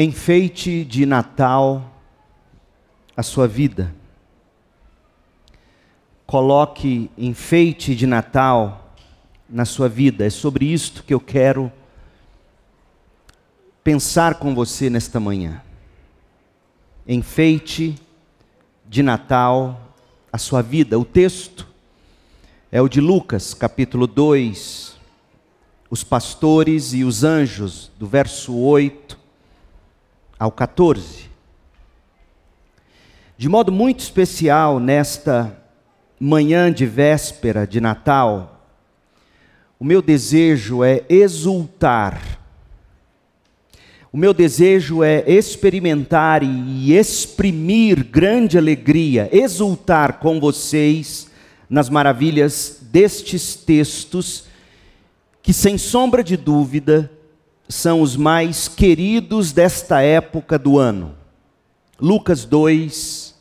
enfeite de Natal a sua vida. Coloque enfeite de Natal na sua vida. É sobre isto que eu quero pensar com você nesta manhã. Enfeite de Natal a sua vida. O texto é o de Lucas, capítulo 2, os pastores e os anjos, do verso 8 ao 14. De modo muito especial, nesta manhã de véspera de Natal, o meu desejo é exultar, o meu desejo é experimentar e exprimir grande alegria, exultar com vocês nas maravilhas destes textos, que sem sombra de dúvida são os mais queridos desta época do ano. Lucas 2,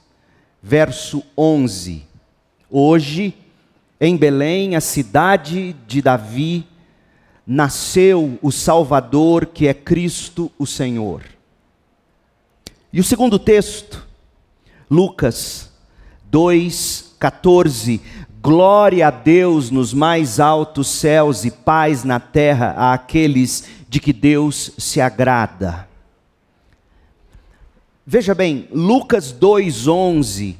verso 11. Hoje, em Belém, a cidade de Davi, nasceu o Salvador que é Cristo o Senhor. E o segundo texto, Lucas 2, 14: glória a Deus nos mais altos céus e paz na terra a aqueles de que Deus se agrada. Veja bem, Lucas 2:11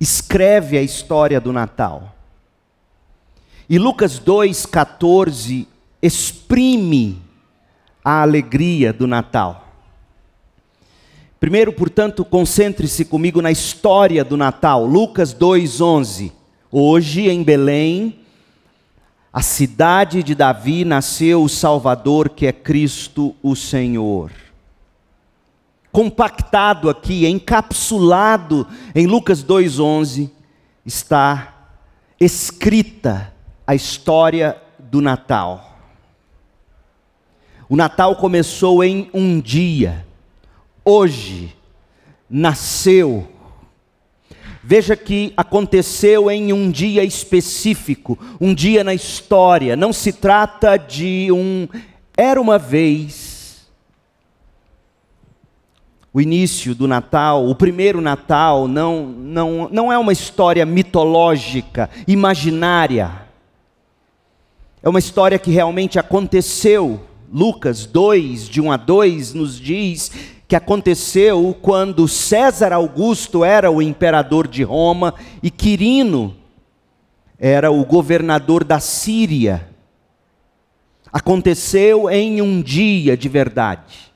escreve a história do Natal. E Lucas 2:14 exprime a alegria do Natal. Primeiro, portanto, concentre-se comigo na história do Natal, Lucas 2:11. Hoje em Belém, a cidade de Davi nasceu o Salvador, que é Cristo o Senhor. Compactado aqui, encapsulado em Lucas 2,11, está escrita a história do Natal. O Natal começou em um dia. Hoje nasceu Veja que aconteceu em um dia específico, um dia na história. Não se trata de um era uma vez. O início do Natal, o primeiro Natal, não, não, não é uma história mitológica, imaginária. É uma história que realmente aconteceu. Lucas 2, de 1 a 2, nos diz que aconteceu quando César Augusto era o imperador de Roma e Quirino era o governador da Síria. Aconteceu em um dia de verdade.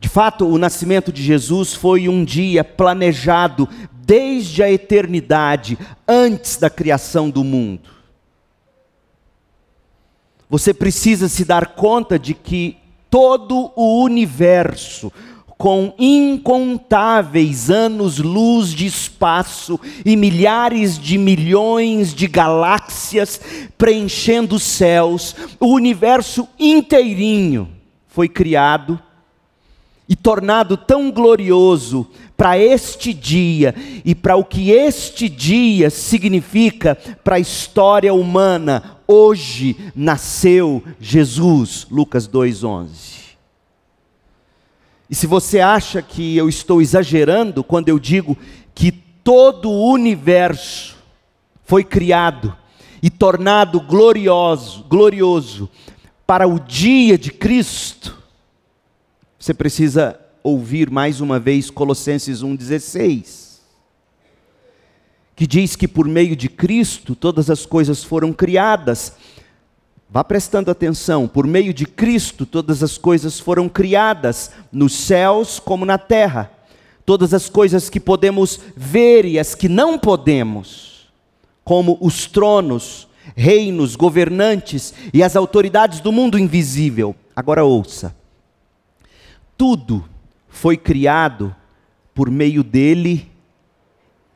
De fato, o nascimento de Jesus foi um dia planejado desde a eternidade, antes da criação do mundo. Você precisa se dar conta de que todo o universo, com incontáveis anos-luz de espaço e milhares de milhões de galáxias preenchendo os céus, o universo inteirinho foi criado e tornado tão glorioso para este dia e para o que este dia significa para a história humana, hoje nasceu Jesus, Lucas 2:11. E se você acha que eu estou exagerando quando eu digo que todo o universo foi criado e tornado glorioso, glorioso para o dia de Cristo, você precisa ouvir mais uma vez Colossenses 1,16 que diz que por meio de Cristo todas as coisas foram criadas. Vá prestando atenção, por meio de Cristo todas as coisas foram criadas, nos céus como na terra. Todas as coisas que podemos ver e as que não podemos, como os tronos, reinos, governantes e as autoridades do mundo invisível. Agora ouça: tudo foi criado por meio dele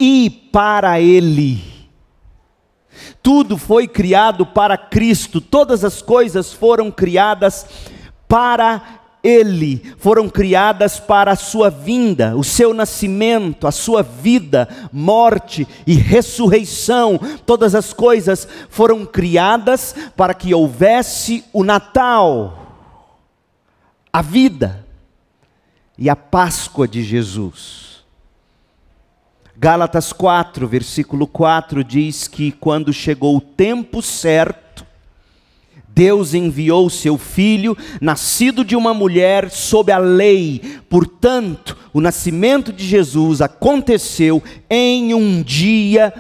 e para Ele. Tudo foi criado para Cristo, todas as coisas foram criadas para Ele, foram criadas para a sua vinda, o seu nascimento, a sua vida, morte e ressurreição. Todas as coisas foram criadas para que houvesse o Natal, a vida e a Páscoa de Jesus. Gálatas 4, versículo 4 diz que quando chegou o tempo certo, Deus enviou seu filho, nascido de uma mulher, sob a lei. Portanto, o nascimento de Jesus aconteceu em um dia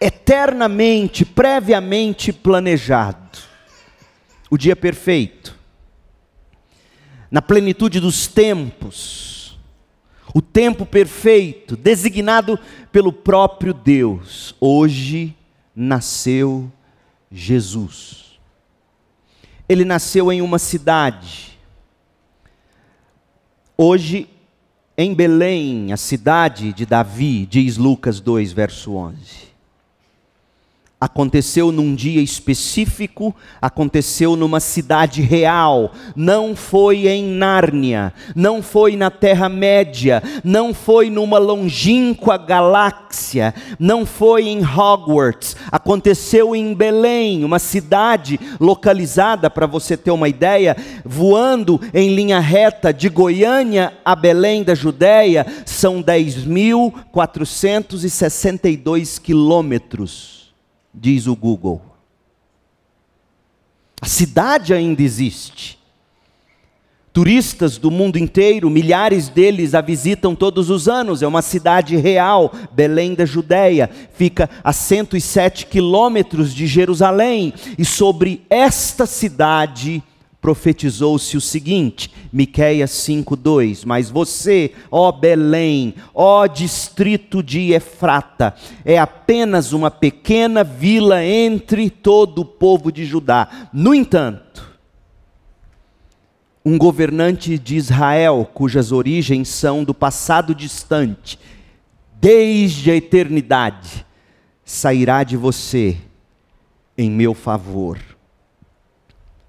eternamente, previamente planejado. O dia perfeito. Na plenitude dos tempos o tempo perfeito, designado pelo próprio Deus. Hoje nasceu Jesus. Ele nasceu em uma cidade. Hoje, em Belém, a cidade de Davi, diz Lucas 2, verso 11. Aconteceu num dia específico, aconteceu numa cidade real, não foi em Nárnia, não foi na Terra-média, não foi numa longínqua galáxia, não foi em Hogwarts, aconteceu em Belém, uma cidade localizada, para você ter uma ideia, voando em linha reta de Goiânia a Belém da Judéia, são 10.462 quilômetros diz o Google. A cidade ainda existe. Turistas do mundo inteiro, milhares deles a visitam todos os anos. É uma cidade real, Belém da Judéia. Fica a 107 quilômetros de Jerusalém. E sobre esta cidade profetizou-se o seguinte, Miqueias 5:2, mas você, ó Belém, ó distrito de Efrata, é apenas uma pequena vila entre todo o povo de Judá. No entanto, um governante de Israel, cujas origens são do passado distante, desde a eternidade, sairá de você em meu favor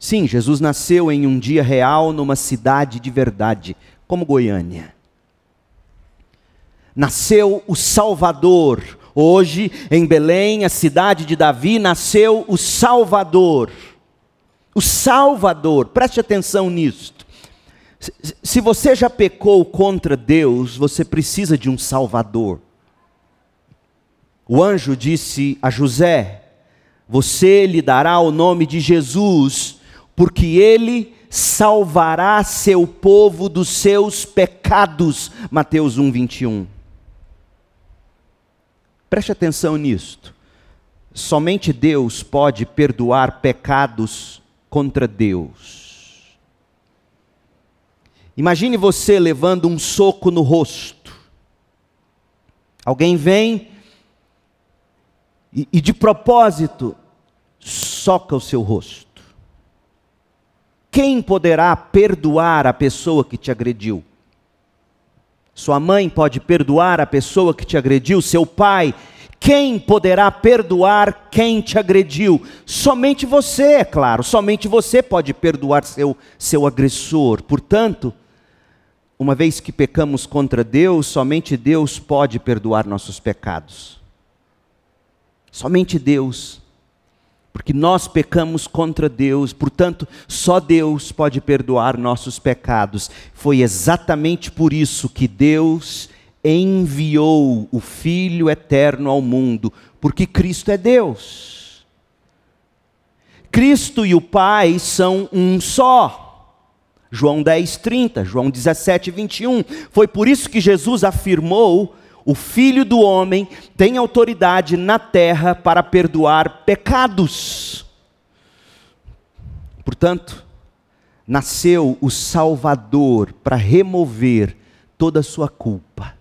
Sim, Jesus nasceu em um dia real, numa cidade de verdade, como Goiânia. Nasceu o Salvador. Hoje, em Belém, a cidade de Davi, nasceu o Salvador. O Salvador, preste atenção nisto. Se você já pecou contra Deus, você precisa de um Salvador. O anjo disse a José: Você lhe dará o nome de Jesus porque ele salvará seu povo dos seus pecados. Mateus 1, 21. Preste atenção nisto. Somente Deus pode perdoar pecados contra Deus. Imagine você levando um soco no rosto. Alguém vem e, e de propósito soca o seu rosto. Quem poderá perdoar a pessoa que te agrediu? Sua mãe pode perdoar a pessoa que te agrediu? Seu pai? Quem poderá perdoar quem te agrediu? Somente você, é claro, somente você pode perdoar seu, seu agressor. Portanto, uma vez que pecamos contra Deus, somente Deus pode perdoar nossos pecados. Somente Deus porque nós pecamos contra Deus, portanto, só Deus pode perdoar nossos pecados. Foi exatamente por isso que Deus enviou o Filho eterno ao mundo, porque Cristo é Deus. Cristo e o Pai são um só. João 10, 30, João 17, 21. Foi por isso que Jesus afirmou o filho do homem tem autoridade na terra para perdoar pecados. Portanto, nasceu o Salvador para remover toda a sua culpa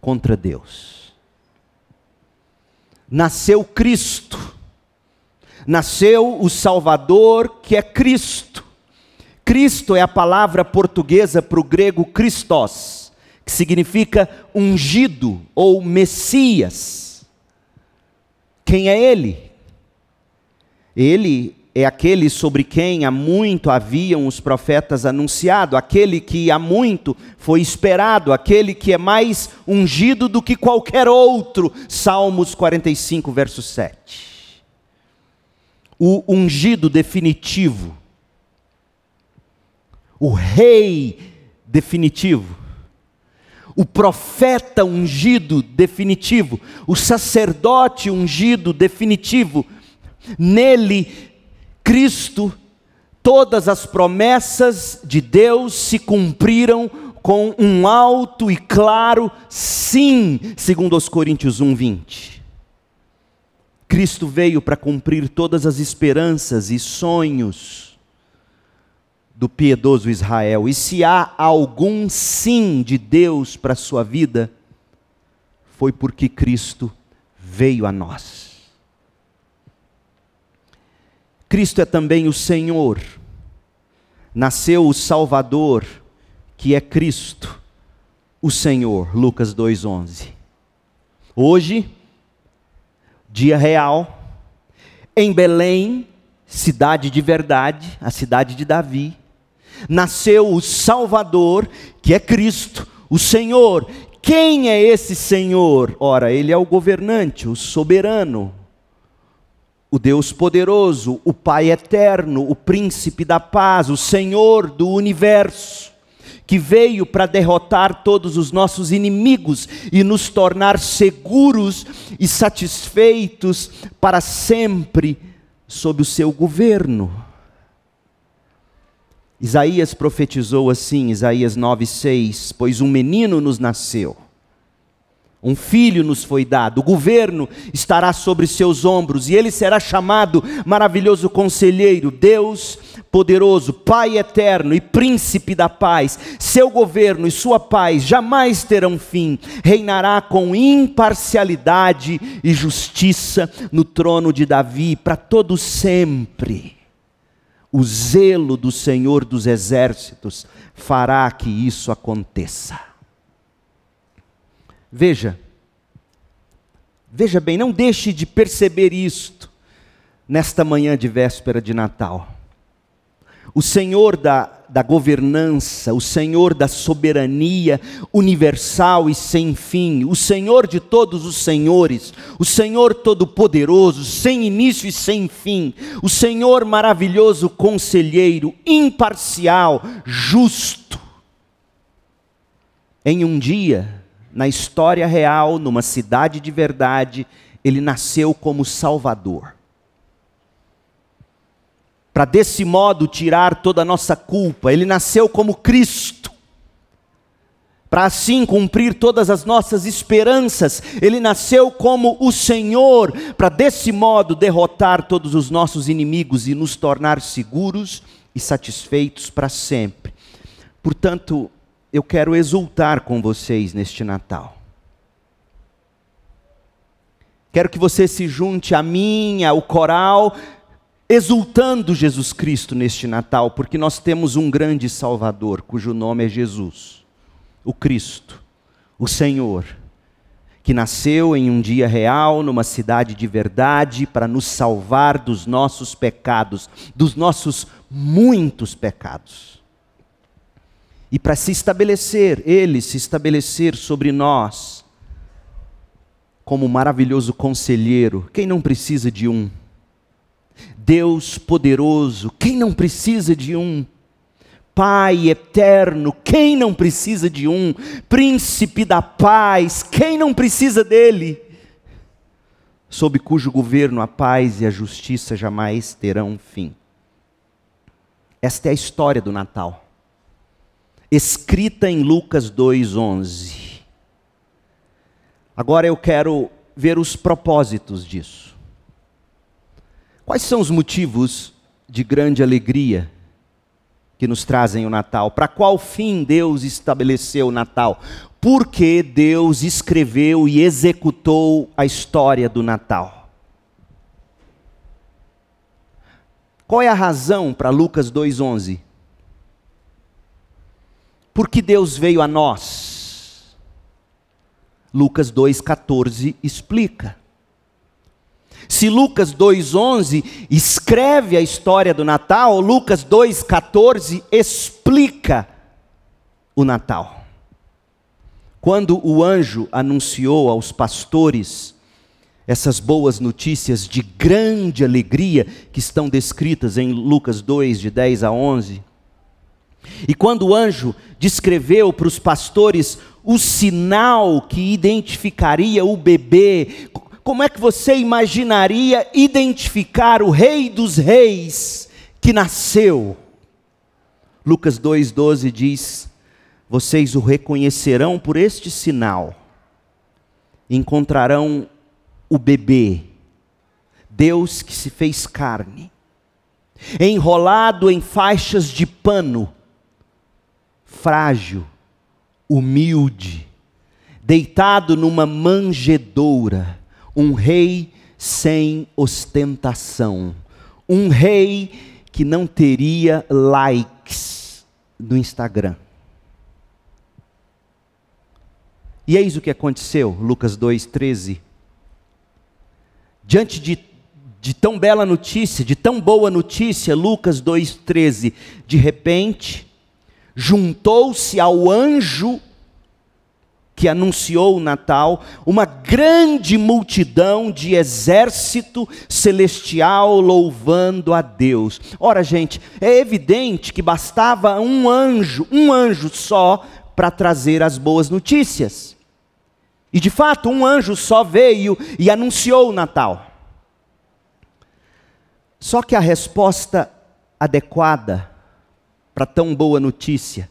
contra Deus. Nasceu Cristo. Nasceu o Salvador que é Cristo. Cristo é a palavra portuguesa para o grego Christos que significa ungido ou Messias. Quem é ele? Ele é aquele sobre quem há muito haviam os profetas anunciado, aquele que há muito foi esperado, aquele que é mais ungido do que qualquer outro. Salmos 45, verso 7. O ungido definitivo, o rei definitivo, o profeta ungido definitivo, o sacerdote ungido definitivo. Nele, Cristo, todas as promessas de Deus se cumpriram com um alto e claro sim, segundo os Coríntios 1:20. Cristo veio para cumprir todas as esperanças e sonhos do piedoso Israel. E se há algum sim de Deus para a sua vida, foi porque Cristo veio a nós. Cristo é também o Senhor, nasceu o Salvador, que é Cristo, o Senhor, Lucas 2,11. Hoje, dia real, em Belém, cidade de verdade, a cidade de Davi, nasceu o Salvador, que é Cristo, o Senhor. Quem é esse Senhor? Ora, ele é o governante, o soberano, o Deus poderoso, o Pai eterno, o príncipe da paz, o Senhor do universo, que veio para derrotar todos os nossos inimigos e nos tornar seguros e satisfeitos para sempre sob o seu governo. Isaías profetizou assim, Isaías 9:6, pois um menino nos nasceu. Um filho nos foi dado, o governo estará sobre seus ombros, e ele será chamado maravilhoso conselheiro, Deus poderoso, Pai eterno e príncipe da paz. Seu governo e sua paz jamais terão fim. Reinará com imparcialidade e justiça no trono de Davi para todo sempre o zelo do Senhor dos exércitos fará que isso aconteça. Veja, veja bem, não deixe de perceber isto nesta manhã de véspera de Natal. O Senhor da da governança, o Senhor da soberania universal e sem fim, o Senhor de todos os senhores, o Senhor todo-poderoso, sem início e sem fim, o Senhor maravilhoso conselheiro, imparcial, justo. Em um dia, na história real, numa cidade de verdade, ele nasceu como Salvador para desse modo tirar toda a nossa culpa. Ele nasceu como Cristo, para assim cumprir todas as nossas esperanças. Ele nasceu como o Senhor, para desse modo derrotar todos os nossos inimigos e nos tornar seguros e satisfeitos para sempre. Portanto, eu quero exultar com vocês neste Natal. Quero que você se junte a mim, ao coral, exultando Jesus Cristo neste Natal, porque nós temos um grande Salvador, cujo nome é Jesus, o Cristo, o Senhor, que nasceu em um dia real, numa cidade de verdade, para nos salvar dos nossos pecados, dos nossos muitos pecados. E para se estabelecer, Ele se estabelecer sobre nós, como maravilhoso conselheiro, quem não precisa de um Deus poderoso, quem não precisa de um? Pai eterno, quem não precisa de um? Príncipe da paz, quem não precisa dele? Sob cujo governo a paz e a justiça jamais terão fim. Esta é a história do Natal, escrita em Lucas 2,11. Agora eu quero ver os propósitos disso. Quais são os motivos de grande alegria que nos trazem o Natal? Para qual fim Deus estabeleceu o Natal? Por que Deus escreveu e executou a história do Natal? Qual é a razão para Lucas 2,11? Por que Deus veio a nós? Lucas 2,14 explica. Se Lucas 2,11 escreve a história do Natal, Lucas 2,14 explica o Natal. Quando o anjo anunciou aos pastores essas boas notícias de grande alegria que estão descritas em Lucas 2, de 10 a 11, e quando o anjo descreveu para os pastores o sinal que identificaria o bebê, como é que você imaginaria identificar o Rei dos Reis que nasceu? Lucas 2,12 diz: Vocês o reconhecerão por este sinal, encontrarão o bebê, Deus que se fez carne, enrolado em faixas de pano, frágil, humilde, deitado numa manjedoura um rei sem ostentação, um rei que não teria likes no Instagram. E eis o que aconteceu, Lucas 2,13. Diante de, de tão bela notícia, de tão boa notícia, Lucas 2,13, de repente, juntou-se ao anjo que anunciou o Natal, uma grande multidão de exército celestial louvando a Deus. Ora, gente, é evidente que bastava um anjo, um anjo só, para trazer as boas notícias. E de fato, um anjo só veio e anunciou o Natal. Só que a resposta adequada para tão boa notícia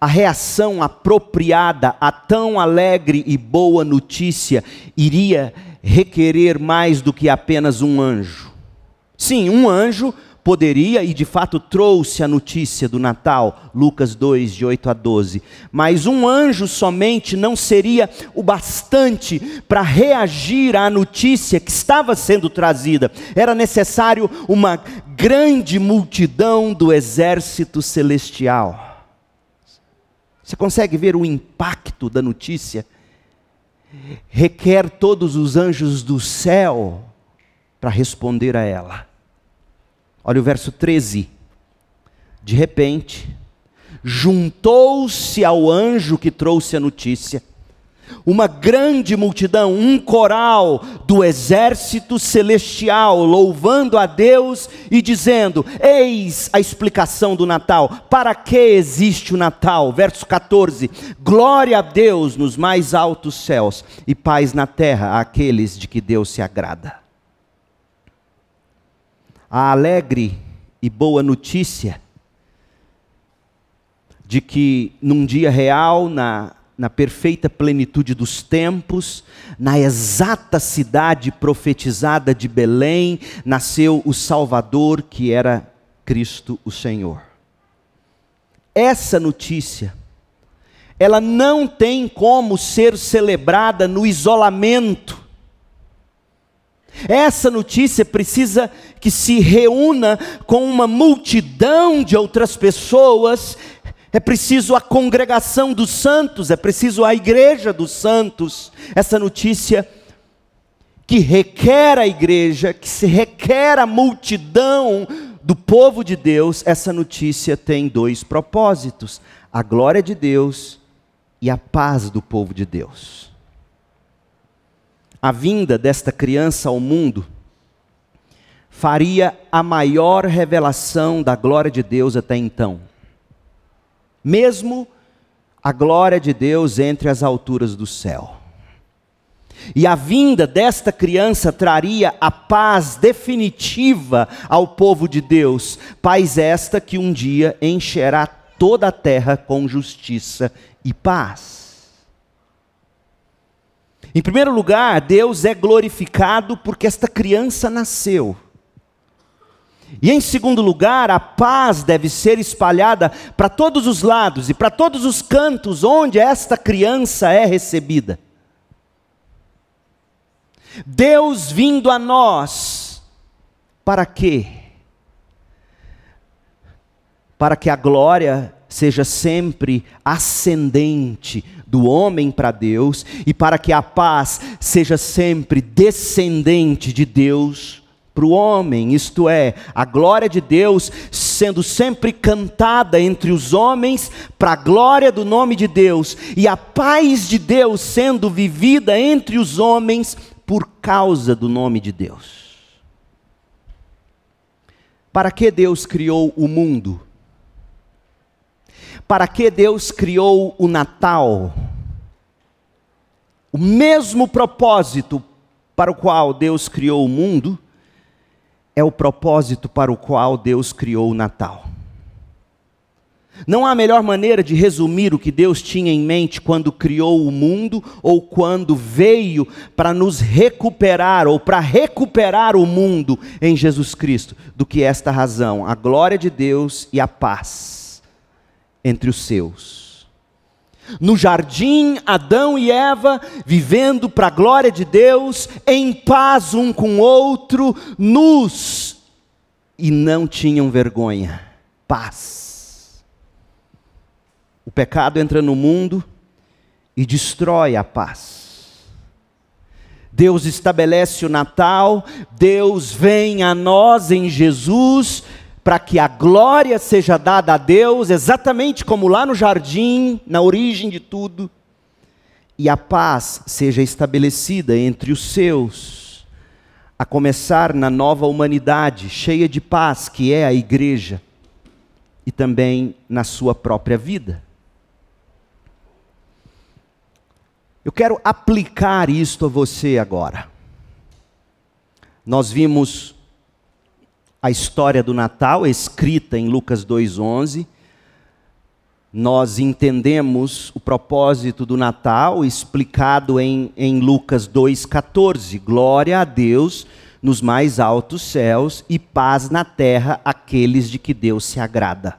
a reação apropriada a tão alegre e boa notícia iria requerer mais do que apenas um anjo. Sim, um anjo poderia e de fato trouxe a notícia do Natal, Lucas 2, de 8 a 12. Mas um anjo somente não seria o bastante para reagir à notícia que estava sendo trazida. Era necessário uma grande multidão do exército celestial. Você consegue ver o impacto da notícia? Requer todos os anjos do céu para responder a ela. Olha o verso 13. De repente, juntou-se ao anjo que trouxe a notícia uma grande multidão, um coral do exército celestial, louvando a Deus e dizendo: Eis a explicação do Natal. Para que existe o Natal? Verso 14: Glória a Deus nos mais altos céus e paz na terra àqueles de que Deus se agrada. A alegre e boa notícia de que num dia real, na na perfeita plenitude dos tempos, na exata cidade profetizada de Belém, nasceu o Salvador que era Cristo o Senhor. Essa notícia, ela não tem como ser celebrada no isolamento. Essa notícia precisa que se reúna com uma multidão de outras pessoas é preciso a congregação dos santos, é preciso a igreja dos santos. Essa notícia que requer a igreja, que se requer a multidão do povo de Deus, essa notícia tem dois propósitos: a glória de Deus e a paz do povo de Deus. A vinda desta criança ao mundo faria a maior revelação da glória de Deus até então mesmo a glória de Deus entre as alturas do céu. E a vinda desta criança traria a paz definitiva ao povo de Deus, paz esta que um dia encherá toda a terra com justiça e paz. Em primeiro lugar, Deus é glorificado porque esta criança nasceu. E em segundo lugar, a paz deve ser espalhada para todos os lados e para todos os cantos onde esta criança é recebida. Deus vindo a nós, para quê? Para que a glória seja sempre ascendente do homem para Deus e para que a paz seja sempre descendente de Deus para o homem, isto é, a glória de Deus sendo sempre cantada entre os homens, para a glória do nome de Deus, e a paz de Deus sendo vivida entre os homens, por causa do nome de Deus. Para que Deus criou o mundo? Para que Deus criou o Natal? O mesmo propósito para o qual Deus criou o mundo é o propósito para o qual Deus criou o Natal. Não há melhor maneira de resumir o que Deus tinha em mente quando criou o mundo ou quando veio para nos recuperar ou para recuperar o mundo em Jesus Cristo do que esta razão, a glória de Deus e a paz entre os seus. No jardim, Adão e Eva vivendo para a glória de Deus, em paz um com o outro, nus, e não tinham vergonha. Paz. O pecado entra no mundo e destrói a paz. Deus estabelece o Natal, Deus vem a nós em Jesus para que a glória seja dada a Deus, exatamente como lá no jardim, na origem de tudo, e a paz seja estabelecida entre os seus, a começar na nova humanidade, cheia de paz, que é a igreja, e também na sua própria vida. Eu quero aplicar isto a você agora. Nós vimos a história do Natal, escrita em Lucas 2,11, nós entendemos o propósito do Natal explicado em, em Lucas 2,14. Glória a Deus nos mais altos céus e paz na terra àqueles de que Deus se agrada.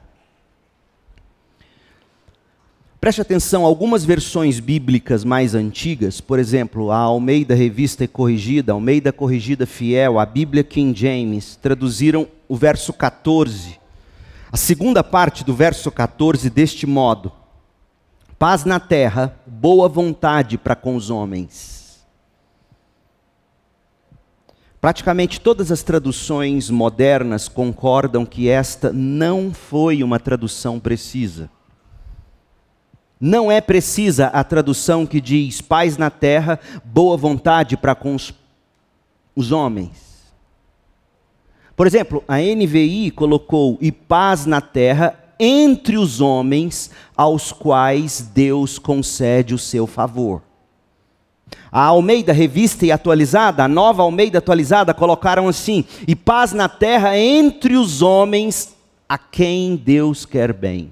Preste atenção, algumas versões bíblicas mais antigas, por exemplo, a Almeida Revista e Corrigida, Almeida Corrigida Fiel, a Bíblia King James, traduziram o verso 14. A segunda parte do verso 14 deste modo: Paz na terra, boa vontade para com os homens. Praticamente todas as traduções modernas concordam que esta não foi uma tradução precisa. Não é precisa a tradução que diz paz na terra, boa vontade para com os, os homens. Por exemplo, a NVI colocou e paz na terra entre os homens aos quais Deus concede o seu favor. A Almeida Revista e Atualizada, a nova Almeida Atualizada, colocaram assim: e paz na terra entre os homens a quem Deus quer bem.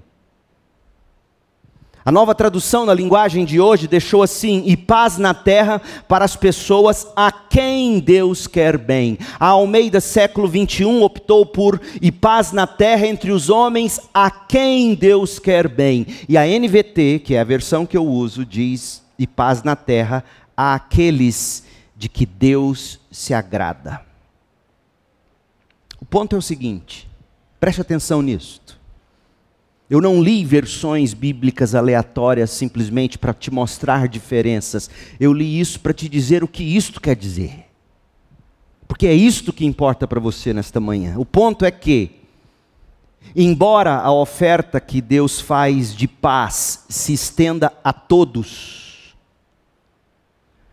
A nova tradução na linguagem de hoje deixou assim: e paz na terra para as pessoas a quem Deus quer bem. A Almeida século 21 optou por e paz na terra entre os homens a quem Deus quer bem. E a NVT, que é a versão que eu uso, diz e paz na terra a aqueles de que Deus se agrada. O ponto é o seguinte, preste atenção nisso. Eu não li versões bíblicas aleatórias simplesmente para te mostrar diferenças. Eu li isso para te dizer o que isto quer dizer. Porque é isto que importa para você nesta manhã. O ponto é que, embora a oferta que Deus faz de paz se estenda a todos,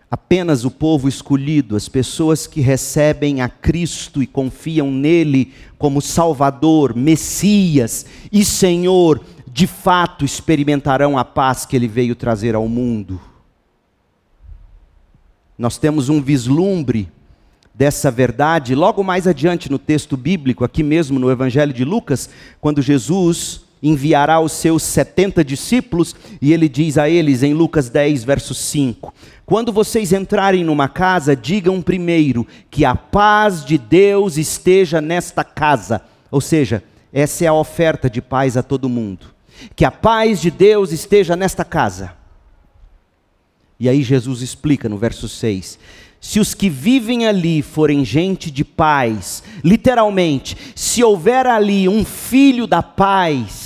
Apenas o povo escolhido, as pessoas que recebem a Cristo e confiam nele como Salvador, Messias e Senhor, de fato experimentarão a paz que ele veio trazer ao mundo. Nós temos um vislumbre dessa verdade logo mais adiante no texto bíblico, aqui mesmo no Evangelho de Lucas, quando Jesus enviará os seus setenta discípulos, e ele diz a eles em Lucas 10, verso 5: Quando vocês entrarem numa casa, digam primeiro que a paz de Deus esteja nesta casa. Ou seja, essa é a oferta de paz a todo mundo. Que a paz de Deus esteja nesta casa. E aí Jesus explica no verso 6: se os que vivem ali forem gente de paz, literalmente, se houver ali um filho da paz,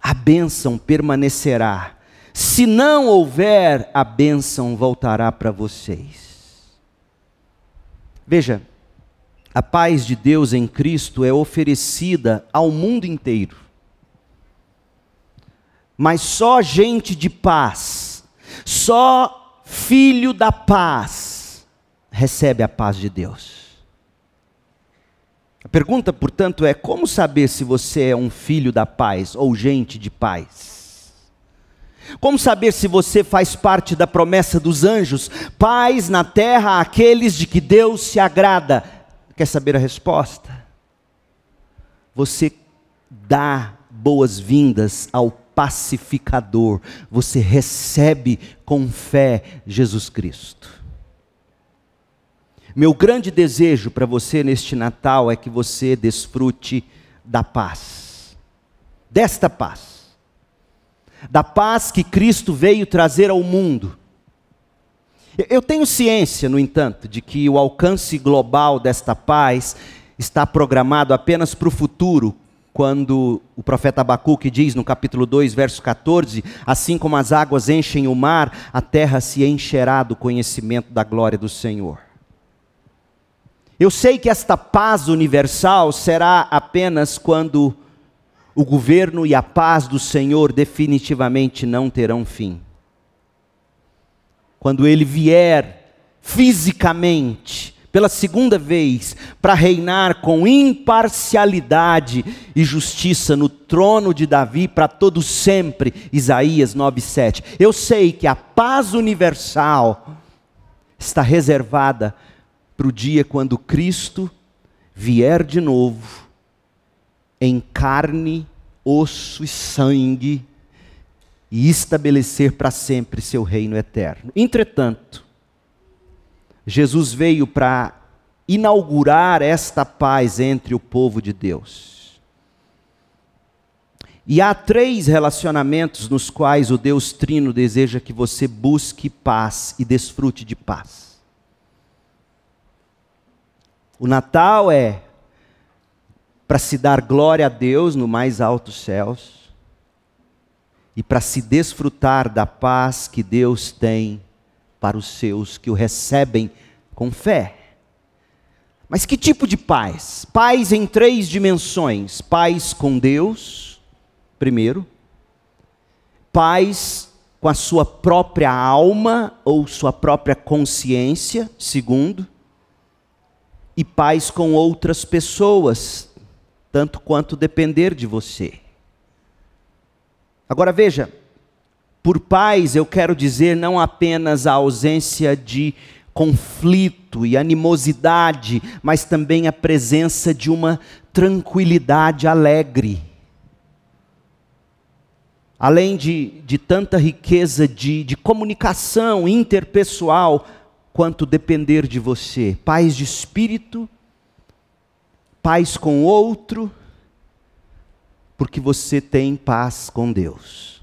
a bênção permanecerá. Se não houver, a bênção voltará para vocês. Veja, a paz de Deus em Cristo é oferecida ao mundo inteiro. Mas só gente de paz, só filho da paz, recebe a paz de Deus. A pergunta, portanto, é: como saber se você é um filho da paz ou gente de paz? Como saber se você faz parte da promessa dos anjos, paz na terra àqueles de que Deus se agrada? Quer saber a resposta? Você dá boas-vindas ao pacificador, você recebe com fé Jesus Cristo. Meu grande desejo para você neste Natal é que você desfrute da paz, desta paz, da paz que Cristo veio trazer ao mundo. Eu tenho ciência, no entanto, de que o alcance global desta paz está programado apenas para o futuro, quando o profeta Abacuque diz no capítulo 2, verso 14: Assim como as águas enchem o mar, a terra se encherá do conhecimento da glória do Senhor. Eu sei que esta paz universal será apenas quando o governo e a paz do Senhor definitivamente não terão fim. Quando ele vier fisicamente, pela segunda vez, para reinar com imparcialidade e justiça no trono de Davi para todo sempre, Isaías 9:7. Eu sei que a paz universal está reservada para o dia quando Cristo vier de novo, em carne, osso e sangue, e estabelecer para sempre seu reino eterno. Entretanto, Jesus veio para inaugurar esta paz entre o povo de Deus. E há três relacionamentos nos quais o Deus Trino deseja que você busque paz e desfrute de paz. O Natal é para se dar glória a Deus no mais altos céus e para se desfrutar da paz que Deus tem para os seus que o recebem com fé. Mas que tipo de paz? Paz em três dimensões: paz com Deus, primeiro, paz com a sua própria alma ou sua própria consciência, segundo, e paz com outras pessoas, tanto quanto depender de você. Agora veja, por paz eu quero dizer não apenas a ausência de conflito e animosidade, mas também a presença de uma tranquilidade alegre. Além de, de tanta riqueza de, de comunicação interpessoal, quanto depender de você. Paz de espírito, paz com o outro, porque você tem paz com Deus.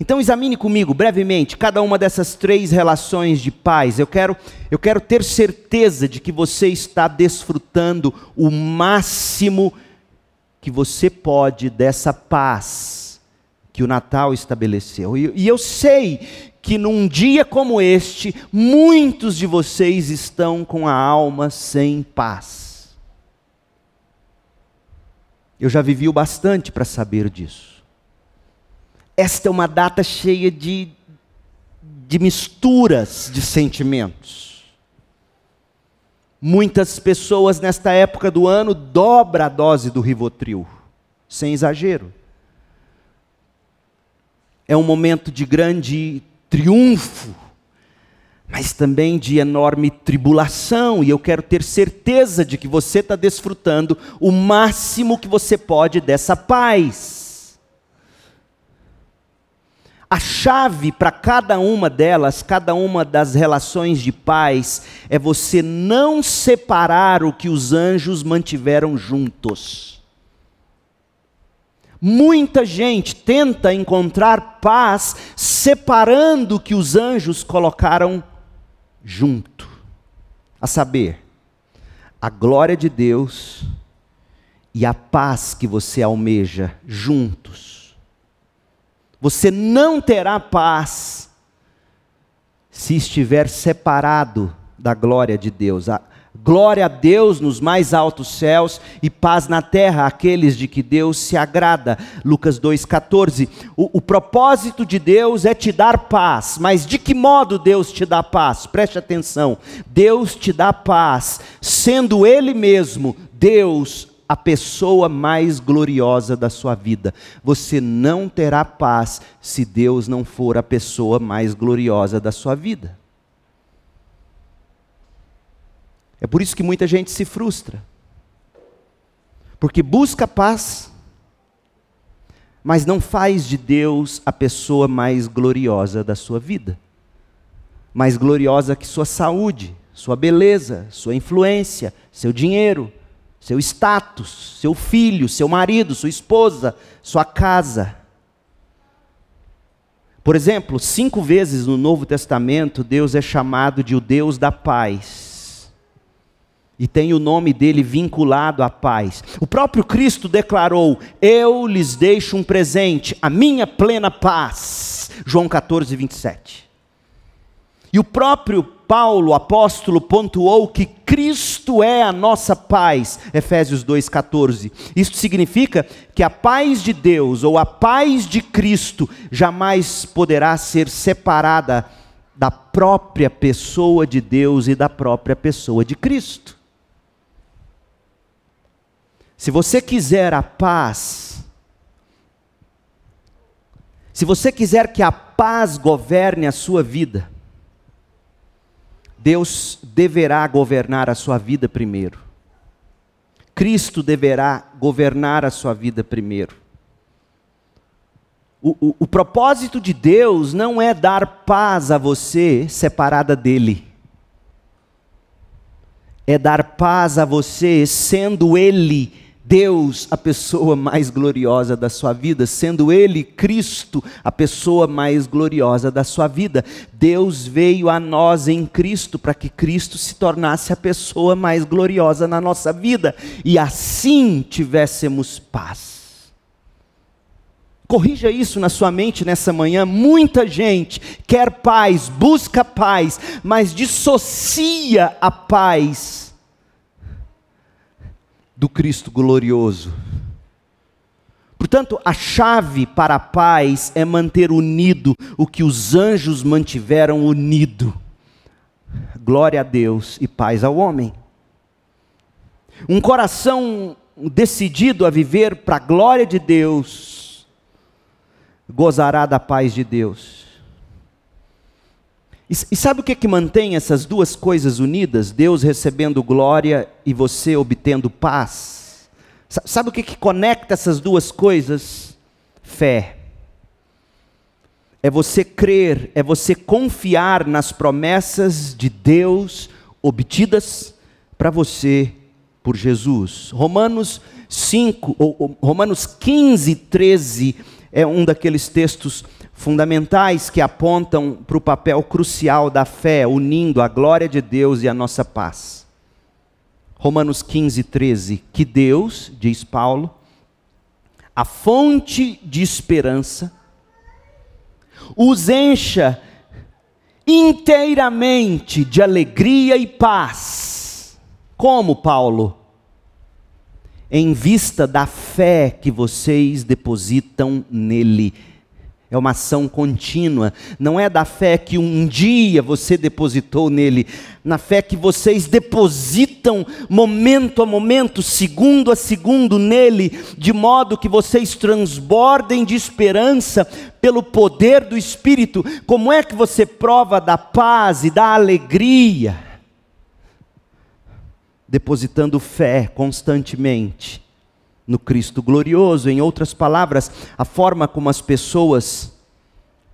Então examine comigo brevemente cada uma dessas três relações de paz. Eu quero, eu quero ter certeza de que você está desfrutando o máximo que você pode dessa paz que o Natal estabeleceu. E, e eu sei que num dia como este, muitos de vocês estão com a alma sem paz. Eu já vivi o bastante para saber disso. Esta é uma data cheia de, de misturas de sentimentos. Muitas pessoas nesta época do ano dobra a dose do Rivotril, sem exagero. É um momento de grande triunfo, mas também de enorme tribulação, e eu quero ter certeza de que você está desfrutando o máximo que você pode dessa paz. A chave para cada uma delas, cada uma das relações de paz, é você não separar o que os anjos mantiveram juntos. Muita gente tenta encontrar paz separando o que os anjos colocaram junto. A saber, a glória de Deus e a paz que você almeja juntos. Você não terá paz se estiver separado da glória de Deus. A, Glória a Deus nos mais altos céus e paz na terra àqueles de que Deus se agrada. Lucas 2,14. O, o propósito de Deus é te dar paz, mas de que modo Deus te dá paz? Preste atenção. Deus te dá paz, sendo Ele mesmo Deus a pessoa mais gloriosa da sua vida. Você não terá paz se Deus não for a pessoa mais gloriosa da sua vida. É por isso que muita gente se frustra. Porque busca paz, mas não faz de Deus a pessoa mais gloriosa da sua vida. Mais gloriosa que sua saúde, sua beleza, sua influência, seu dinheiro, seu status, seu filho, seu marido, sua esposa, sua casa. Por exemplo, cinco vezes no Novo Testamento, Deus é chamado de o Deus da paz e tem o nome dele vinculado à paz. O próprio Cristo declarou: Eu lhes deixo um presente, a minha plena paz. João 14, 27. E o próprio Paulo, apóstolo, pontuou que Cristo é a nossa paz, Efésios 2,14. Isso significa que a paz de Deus ou a paz de Cristo jamais poderá ser separada da própria pessoa de Deus e da própria pessoa de Cristo. Se você quiser a paz, se você quiser que a paz governe a sua vida, Deus deverá governar a sua vida primeiro. Cristo deverá governar a sua vida primeiro. O, o, o, propósito de Deus não é dar paz a você separada dele. É dar paz a você sendo ele Deus a pessoa mais gloriosa da sua vida, sendo Ele, Cristo, a pessoa mais gloriosa da sua vida. Deus veio a nós em Cristo para que Cristo se tornasse a pessoa mais gloriosa na nossa vida e assim tivéssemos paz. Corrija isso na sua mente nessa manhã. Muita gente quer paz, busca paz, mas dissocia a paz do Cristo glorioso. Portanto, a chave para a paz é manter unido o que os anjos mantiveram unido. Glória a Deus e paz ao homem. Um coração decidido a viver para a glória de Deus, gozará da paz de Deus. E sabe o que, é que mantém essas duas coisas unidas? Deus recebendo glória e você obtendo paz. Sabe o que, é que conecta essas duas coisas? Fé. É você crer, é você confiar nas promessas de Deus obtidas para você por Jesus. Romanos 5, ou, ou, Romanos 15, 13 é um daqueles textos fundamentais que apontam para o papel crucial da fé, unindo a glória de Deus e a nossa paz. Romanos 15, 13. Que Deus, diz Paulo, a fonte de esperança, os encha inteiramente de alegria e paz. Como, Paulo? Em vista da fé que vocês depositam nele é uma ação contínua, não é da fé que um dia você depositou nele, na fé que vocês depositam momento a momento, segundo a segundo nele, de modo que vocês transbordem de esperança pelo poder do Espírito. Como é que você prova da paz e da alegria? Depositando fé constantemente no Cristo glorioso. Em outras palavras, a forma como as pessoas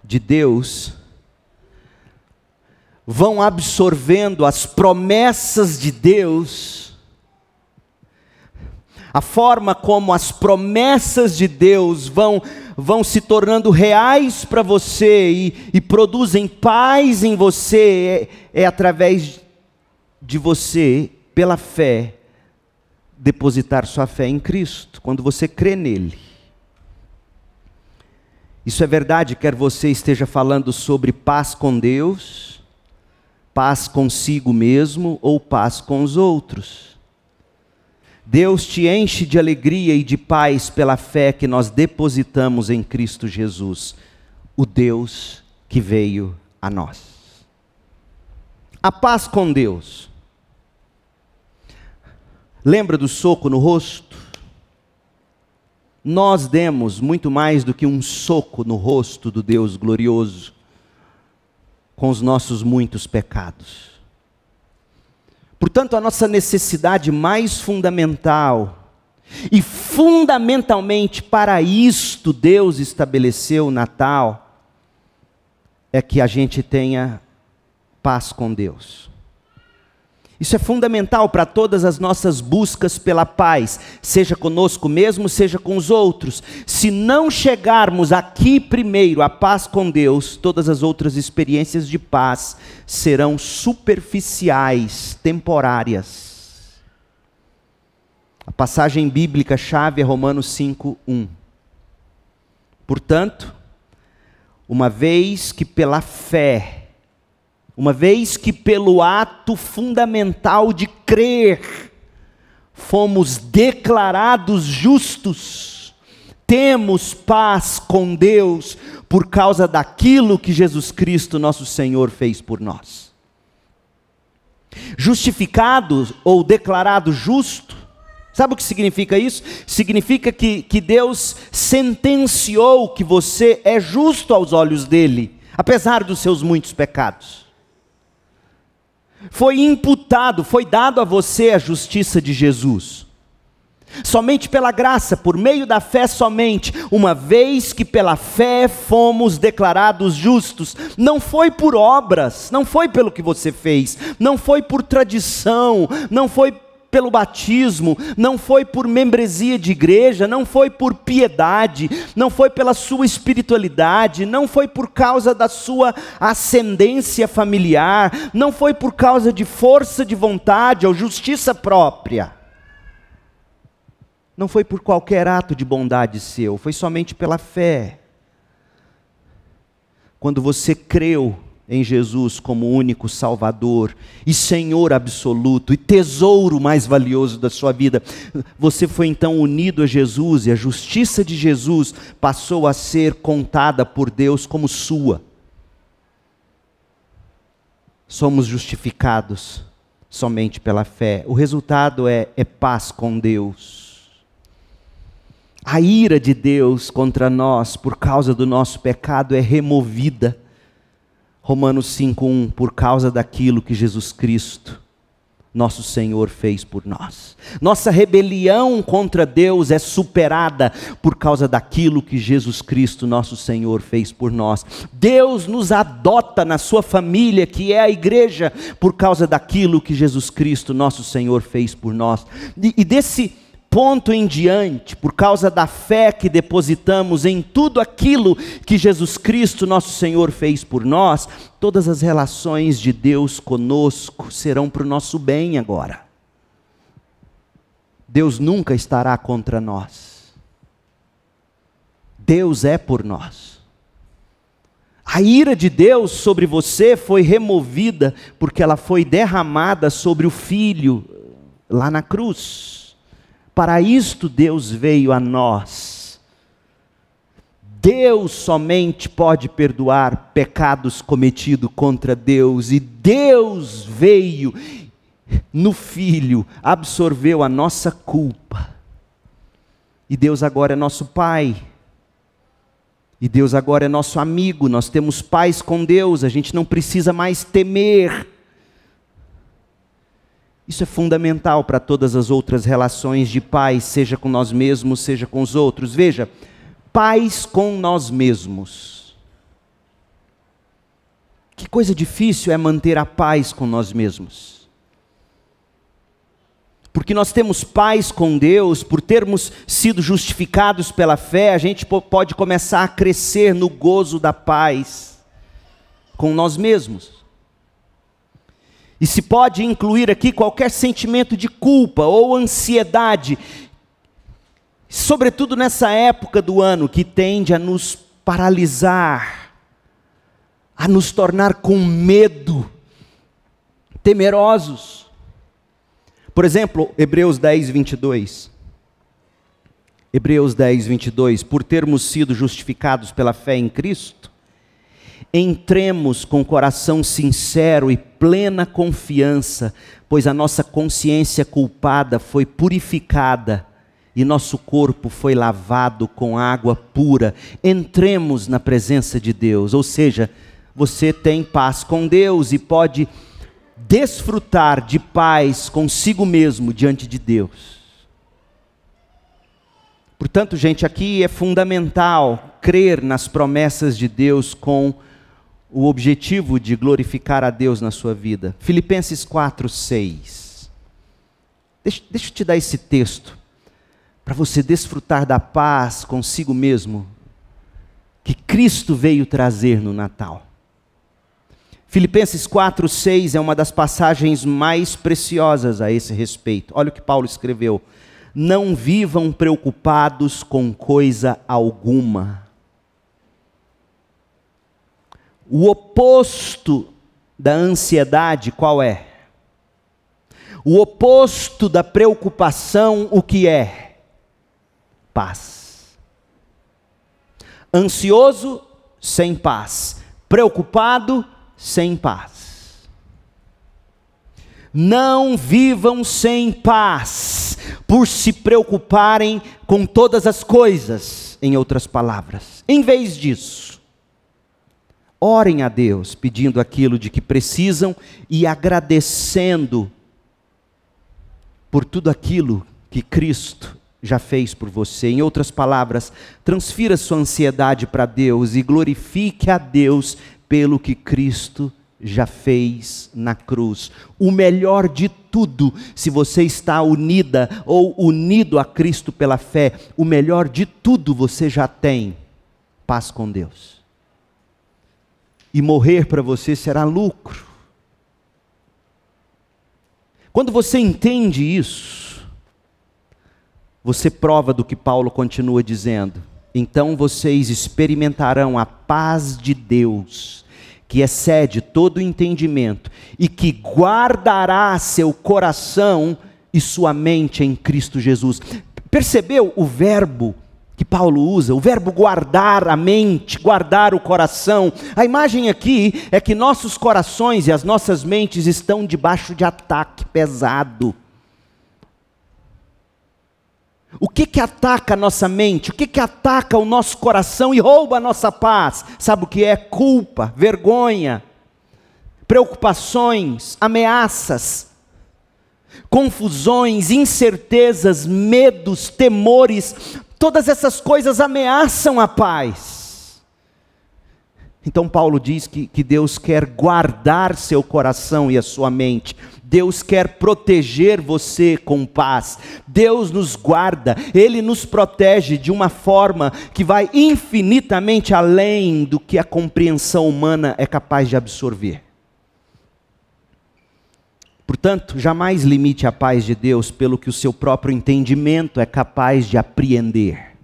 de Deus vão absorvendo as promessas de Deus, a forma como as promessas de Deus vão, vão se tornando reais para você e, e, produzem paz em você, é, é através de você, pela fé, depositar sua fé em Cristo, quando você crê nele. Isso é verdade, quer você esteja falando sobre paz com Deus, paz consigo mesmo ou paz com os outros. Deus te enche de alegria e de paz pela fé que nós depositamos em Cristo Jesus, o Deus que veio a nós. A paz com Deus Lembra do soco no rosto? Nós demos muito mais do que um soco no rosto do Deus glorioso com os nossos muitos pecados. Portanto, a nossa necessidade mais fundamental, e fundamentalmente para isto Deus estabeleceu o Natal, é que a gente tenha paz com Deus. Isso é fundamental para todas as nossas buscas pela paz, seja conosco mesmo, seja com os outros. Se não chegarmos aqui primeiro à paz com Deus, todas as outras experiências de paz serão superficiais, temporárias. A passagem bíblica chave é Romanos 5:1. Portanto, uma vez que pela fé uma vez que pelo ato fundamental de crer, fomos declarados justos, temos paz com Deus por causa daquilo que Jesus Cristo, nosso Senhor, fez por nós. Justificados ou declarado justo, sabe o que significa isso? Significa que, que Deus sentenciou que você é justo aos olhos dele, apesar dos seus muitos pecados. Foi imputado, foi dado a você a justiça de Jesus. Somente pela graça, por meio da fé somente, uma vez que pela fé fomos declarados justos, não foi por obras, não foi pelo que você fez, não foi por tradição, não foi pelo batismo, não foi por membresia de igreja, não foi por piedade, não foi pela sua espiritualidade, não foi por causa da sua ascendência familiar, não foi por causa de força de vontade ou justiça própria. Não foi por qualquer ato de bondade seu, foi somente pela fé. Quando você creu em Jesus como único Salvador e Senhor absoluto e tesouro mais valioso da sua vida. Você foi então unido a Jesus e a justiça de Jesus passou a ser contada por Deus como sua. Somos justificados somente pela fé. O resultado é, é paz com Deus. A ira de Deus contra nós por causa do nosso pecado é removida Romanos 5:1, por causa daquilo que Jesus Cristo, nosso Senhor, fez por nós. Nossa rebelião contra Deus é superada por causa daquilo que Jesus Cristo, nosso Senhor, fez por nós. Deus nos adota na sua família, que é a igreja, por causa daquilo que Jesus Cristo, nosso Senhor, fez por nós. E, e desse ponto em diante, por causa da fé que depositamos em tudo aquilo que Jesus Cristo, nosso Senhor, fez por nós, todas as relações de Deus conosco serão para o nosso bem agora. Deus nunca estará contra nós. Deus é por nós. A ira de Deus sobre você foi removida porque ela foi derramada sobre o filho lá na cruz. Para isto Deus veio a nós. Deus somente pode perdoar pecados cometidos contra Deus, e Deus veio no Filho, absorveu a nossa culpa. E Deus agora é nosso Pai. E Deus agora é nosso amigo, nós temos paz com Deus, a gente não precisa mais temer isso é fundamental para todas as outras relações de paz, seja com nós mesmos, seja com os outros. Veja, paz com nós mesmos. Que coisa difícil é manter a paz com nós mesmos. Porque nós temos paz com Deus, por termos sido justificados pela fé, a gente pode começar a crescer no gozo da paz com nós mesmos. E se pode incluir aqui qualquer sentimento de culpa ou ansiedade, sobretudo nessa época do ano que tende a nos paralisar, a nos tornar com medo, temerosos. Por exemplo, Hebreus 10, 22. Hebreus 10, 22. Por termos sido justificados pela fé em Cristo, Entremos com coração sincero e plena confiança, pois a nossa consciência culpada foi purificada e nosso corpo foi lavado com água pura. Entremos na presença de Deus, ou seja, você tem paz com Deus e pode desfrutar de paz consigo mesmo diante de Deus. Portanto, gente, aqui é fundamental crer nas promessas de Deus com o objetivo de glorificar a Deus na sua vida. Filipenses 4, 6. Deixa, deixa eu te dar esse texto, para você desfrutar da paz consigo mesmo, que Cristo veio trazer no Natal. Filipenses 4, 6 é uma das passagens mais preciosas a esse respeito. Olha o que Paulo escreveu. Não vivam preocupados com coisa alguma o oposto da ansiedade qual é? O oposto da preocupação, o que é? Paz. Ansioso, sem paz. Preocupado, sem paz. Não vivam sem paz, por se preocuparem com todas as coisas, em outras palavras. Em vez disso, Orem a Deus pedindo aquilo de que precisam e agradecendo por tudo aquilo que Cristo já fez por você. Em outras palavras, transfira sua ansiedade para Deus e glorifique a Deus pelo que Cristo já fez na cruz. O melhor de tudo, se você está unida ou unido a Cristo pela fé, o melhor de tudo você já tem. Paz com Deus e morrer para você será lucro. Quando você entende isso, você prova do que Paulo continua dizendo. Então vocês experimentarão a paz de Deus, que excede todo entendimento e que guardará seu coração e sua mente em Cristo Jesus. Percebeu o verbo que Paulo usa, o verbo guardar a mente, guardar o coração. A imagem aqui é que nossos corações e as nossas mentes estão debaixo de ataque pesado. O que que ataca a nossa mente? O que que ataca o nosso coração e rouba a nossa paz? Sabe o que é? Culpa, vergonha, preocupações, ameaças confusões, incertezas, medos, temores, todas essas coisas ameaçam a paz. Então, Paulo diz que, que Deus quer guardar seu coração e a sua mente, Deus quer proteger você com paz. Deus nos guarda, Ele nos protege de uma forma que vai infinitamente além do que a compreensão humana é capaz de absorver. Portanto, jamais limite a paz de Deus pelo que o seu próprio entendimento é capaz de apreender.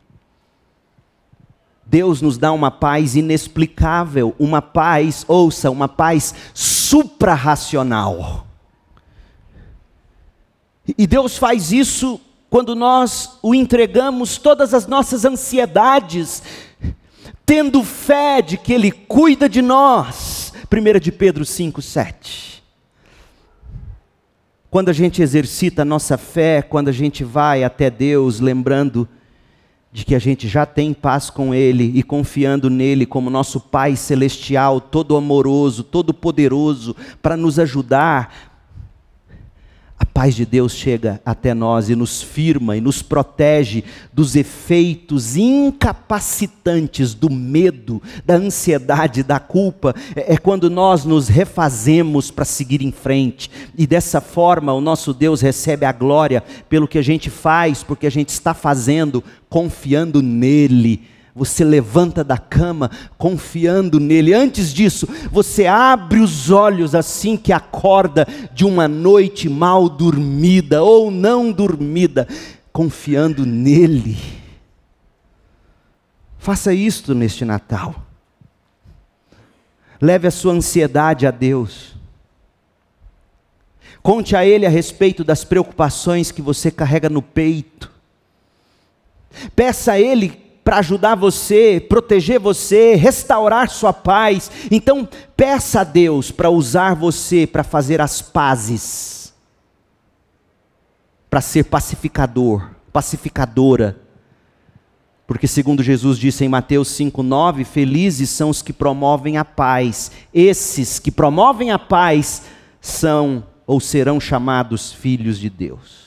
Deus nos dá uma paz inexplicável, uma paz, ouça, uma paz suprarracional. E Deus faz isso quando nós o entregamos todas as nossas ansiedades, tendo fé de que Ele cuida de nós. 1 de Pedro 5, 7 quando a gente exercita a nossa fé, quando a gente vai até Deus lembrando de que a gente já tem paz com Ele e confiando nele como nosso Pai celestial, todo amoroso, todo poderoso, para nos ajudar, a paz de Deus chega até nós e nos firma e nos protege dos efeitos incapacitantes do medo, da ansiedade, da culpa. É, é quando nós nos refazemos para seguir em frente. E dessa forma, o nosso Deus recebe a glória pelo que a gente faz, porque a gente está fazendo, confiando nele você levanta da cama confiando nele. Antes disso, você abre os olhos assim que acorda de uma noite mal dormida ou não dormida, confiando nele. Faça isto neste Natal. Leve a sua ansiedade a Deus. Conte a Ele a respeito das preocupações que você carrega no peito. Peça a Ele para ajudar você, proteger você, restaurar sua paz. Então, peça a Deus para usar você para fazer as pazes, para ser pacificador, pacificadora. Porque, segundo Jesus disse em Mateus 5,9, felizes são os que promovem a paz. Esses que promovem a paz são ou serão chamados filhos de Deus.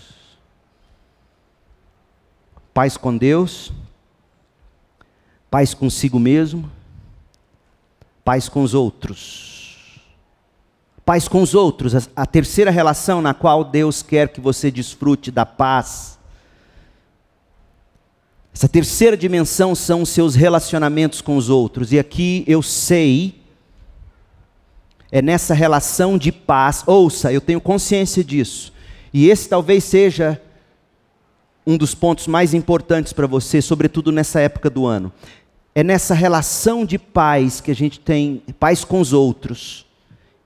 Paz com Deus paz consigo mesmo, paz com os outros. Paz com os outros, a terceira relação na qual Deus quer que você desfrute da paz. Essa terceira dimensão são os seus relacionamentos com os outros. E aqui eu sei, é nessa relação de paz, ouça, eu tenho consciência disso. E esse talvez seja um dos pontos mais importantes para você, sobretudo nessa época do ano. É nessa relação de paz que a gente tem, paz com os outros,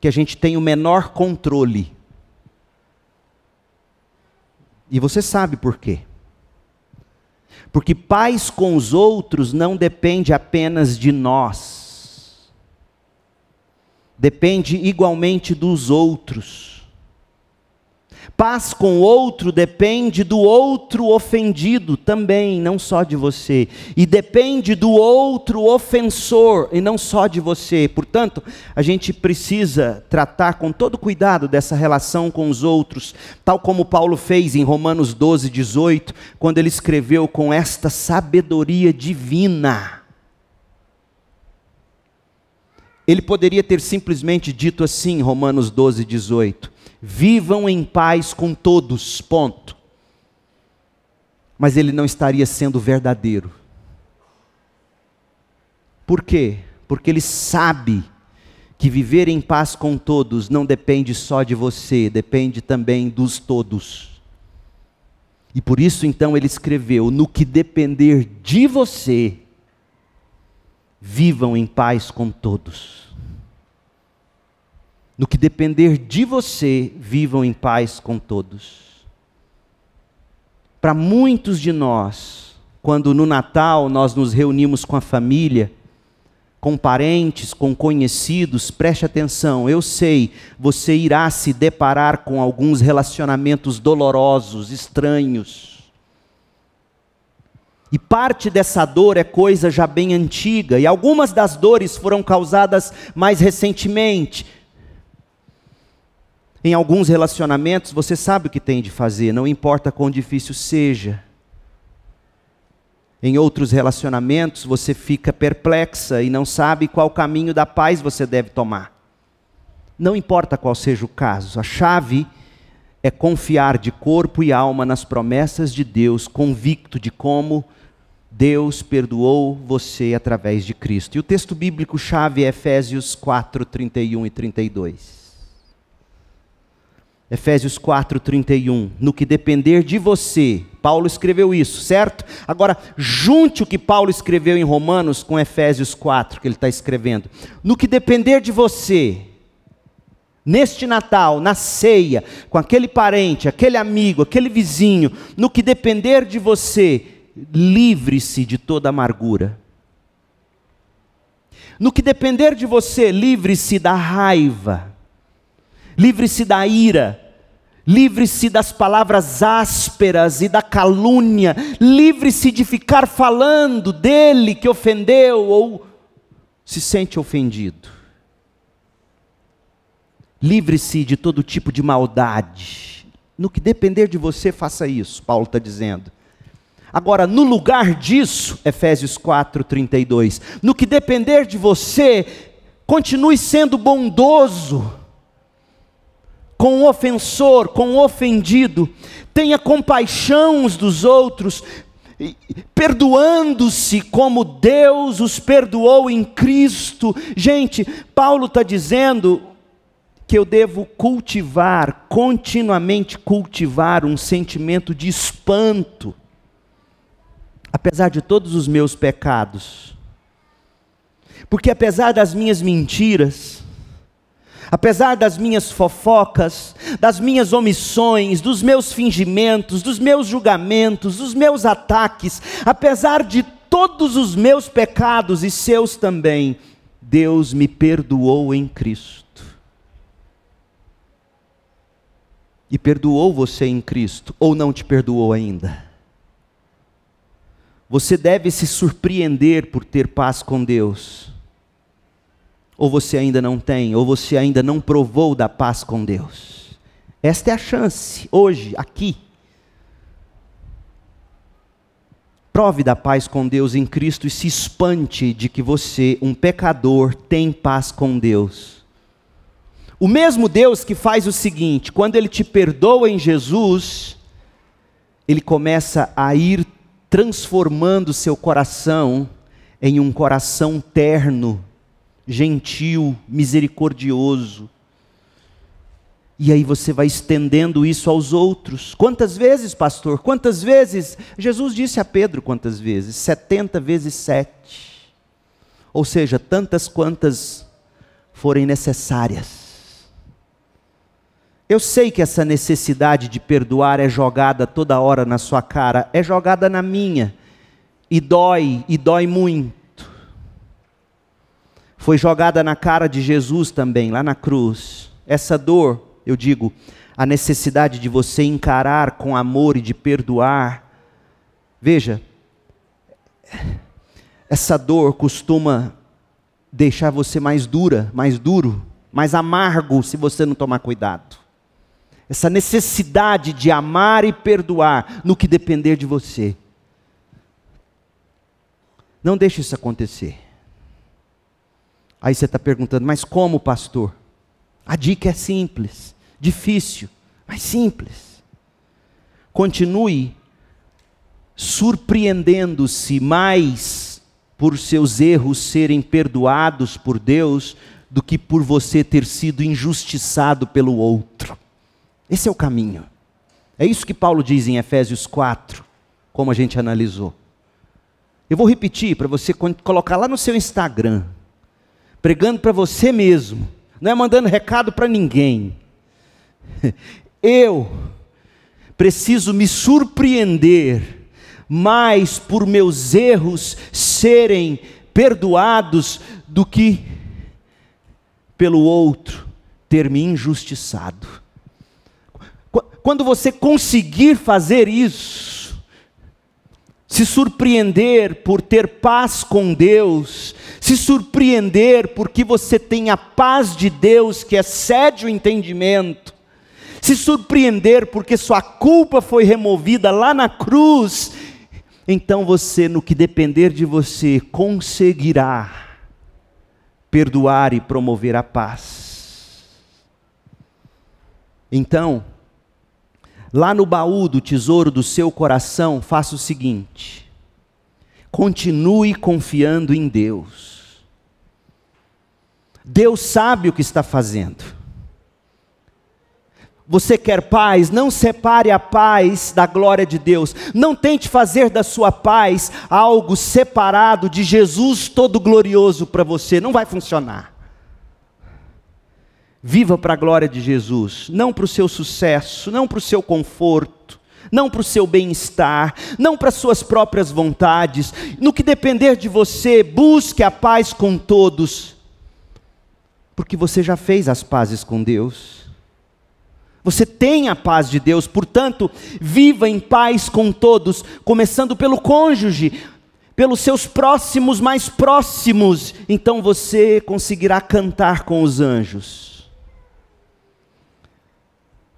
que a gente tem o menor controle. E você sabe por quê. Porque paz com os outros não depende apenas de nós, depende igualmente dos outros. Paz com o outro depende do outro ofendido também, não só de você. E depende do outro ofensor e não só de você. Portanto, a gente precisa tratar com todo cuidado dessa relação com os outros, tal como Paulo fez em Romanos 12, 18, quando ele escreveu com esta sabedoria divina. Ele poderia ter simplesmente dito assim, Romanos 12, 18 vivam em paz com todos, ponto. Mas ele não estaria sendo verdadeiro. Por quê? Porque ele sabe que viver em paz com todos não depende só de você, depende também dos todos. E por isso então ele escreveu: no que depender de você, vivam em paz com todos. No que depender de você, vivam em paz com todos. Para muitos de nós, quando no Natal nós nos reunimos com a família, com parentes, com conhecidos, preste atenção, eu sei, você irá se deparar com alguns relacionamentos dolorosos, estranhos. E parte dessa dor é coisa já bem antiga, e algumas das dores foram causadas mais recentemente. Em alguns relacionamentos, você sabe o que tem de fazer, não importa quão difícil seja. Em outros relacionamentos, você fica perplexa e não sabe qual caminho da paz você deve tomar. Não importa qual seja o caso, a chave é confiar de corpo e alma nas promessas de Deus, convicto de como Deus perdoou você através de Cristo. E o texto bíblico chave é Efésios 4, 31 e 32. Efésios 4:31, no que depender de você. Paulo escreveu isso, certo? Agora, junte o que Paulo escreveu em Romanos com Efésios 4, que ele está escrevendo. No que depender de você, neste Natal, na ceia, com aquele parente, aquele amigo, aquele vizinho, no que depender de você, livre-se de toda amargura. No que depender de você, livre-se da raiva, livre-se da ira, Livre-se das palavras ásperas e da calúnia, livre-se de ficar falando dele que ofendeu ou se sente ofendido. Livre-se de todo tipo de maldade. No que depender de você, faça isso, Paulo está dizendo. Agora, no lugar disso, Efésios 4, 32, no que depender de você, continue sendo bondoso com o ofensor, com o ofendido, tenha compaixão uns dos outros, perdoando-se como Deus os perdoou em Cristo. Gente, Paulo está dizendo que eu devo cultivar, continuamente cultivar um sentimento de espanto, apesar de todos os meus pecados. Porque apesar das minhas mentiras, Apesar das minhas fofocas, das minhas omissões, dos meus fingimentos, dos meus julgamentos, dos meus ataques, apesar de todos os meus pecados e seus também, Deus me perdoou em Cristo. E perdoou você em Cristo, ou não te perdoou ainda? Você deve se surpreender por ter paz com Deus ou você ainda não tem, ou você ainda não provou da paz com Deus. Esta é a chance, hoje, aqui. Prove da paz com Deus em Cristo e se espante de que você, um pecador, tem paz com Deus. O mesmo Deus que faz o seguinte: quando Ele te perdoa em Jesus, Ele começa a ir transformando seu coração em um coração terno gentil, misericordioso. E aí você vai estendendo isso aos outros. Quantas vezes, pastor? Quantas vezes? Jesus disse a Pedro quantas vezes? 70 vezes 7. Ou seja, tantas quantas forem necessárias. Eu sei que essa necessidade de perdoar é jogada toda hora na sua cara, é jogada na minha. E dói, e dói muito foi jogada na cara de Jesus também, lá na cruz. Essa dor, eu digo, a necessidade de você encarar com amor e de perdoar. Veja, essa dor costuma deixar você mais dura, mais duro, mais amargo se você não tomar cuidado. Essa necessidade de amar e perdoar no que depender de você. Não deixe isso acontecer. Aí você está perguntando, mas como, pastor? A dica é simples, difícil, mas simples. Continue surpreendendo-se mais por seus erros serem perdoados por Deus do que por você ter sido injustiçado pelo outro. Esse é o caminho. É isso que Paulo diz em Efésios 4, como a gente analisou. Eu vou repetir para você colocar lá no seu Instagram pregando para você mesmo, não é mandando recado para ninguém. Eu preciso me surpreender mais por meus erros serem perdoados do que pelo outro ter me injustiçado. Quando você conseguir fazer isso, se surpreender por ter paz com Deus se surpreender porque você tem a paz de Deus que excede o entendimento, se surpreender porque sua culpa foi removida lá na cruz, então você, no que depender de você, conseguirá perdoar e promover a paz. Então, lá no baú do tesouro do seu coração, faça o seguinte: Continue confiando em Deus. Deus sabe o que está fazendo. Você quer paz? Não separe a paz da glória de Deus. Não tente fazer da sua paz algo separado de Jesus Todo-Glorioso para você. Não vai funcionar. Viva para a glória de Jesus, não para o seu sucesso, não para o seu conforto, não para o seu bem-estar, não para suas próprias vontades. No que depender de você, busque a paz com todos, porque você já fez as pazes com Deus. Você tem a paz de Deus, portanto, viva em paz com todos, começando pelo cônjuge, pelos seus próximos mais próximos, então você conseguirá cantar com os anjos.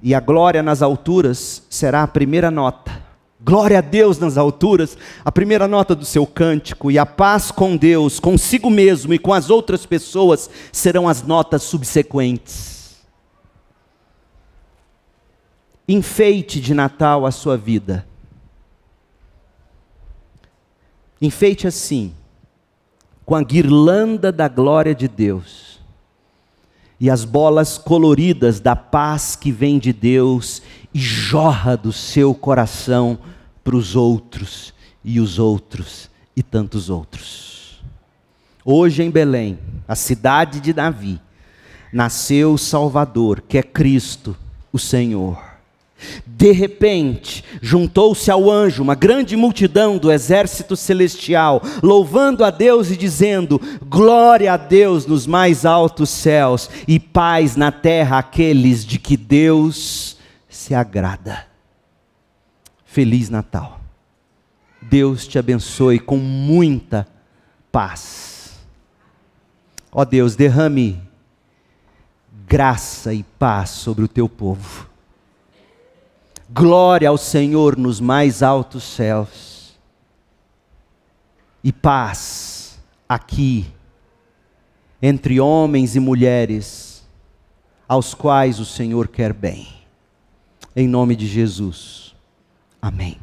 E a glória nas alturas será a primeira nota. Glória a Deus nas alturas, a primeira nota do seu cântico, e a paz com Deus, consigo mesmo e com as outras pessoas serão as notas subsequentes. Enfeite de Natal a sua vida. Enfeite assim, com a guirlanda da glória de Deus e as bolas coloridas da paz que vem de Deus e jorra do seu coração para os outros e os outros e tantos outros. Hoje em Belém, a cidade de Davi, nasceu o Salvador, que é Cristo, o Senhor. De repente, juntou-se ao anjo uma grande multidão do exército celestial, louvando a Deus e dizendo: Glória a Deus nos mais altos céus e paz na terra àqueles de que Deus se agrada. Feliz Natal. Deus te abençoe com muita paz. Ó Deus, derrame graça e paz sobre o teu povo Glória ao Senhor nos mais altos céus. E paz aqui, entre homens e mulheres, aos quais o Senhor quer bem. Em nome de Jesus. Amém.